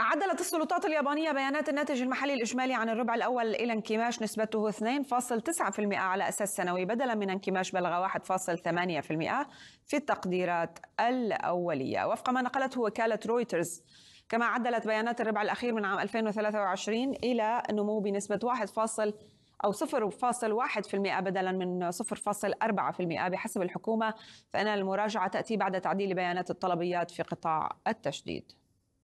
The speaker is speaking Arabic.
عدلت السلطات اليابانية بيانات الناتج المحلي الإجمالي عن الربع الأول إلى انكماش نسبته 2.9% على أساس سنوي بدلا من انكماش بلغ 1.8% في التقديرات الأولية وفق ما نقلته وكالة رويترز كما عدلت بيانات الربع الأخير من عام 2023 إلى نمو بنسبة 1. أو 0.1% بدلا من 0.4% بحسب الحكومة فإن المراجعة تأتي بعد تعديل بيانات الطلبيات في قطاع التشديد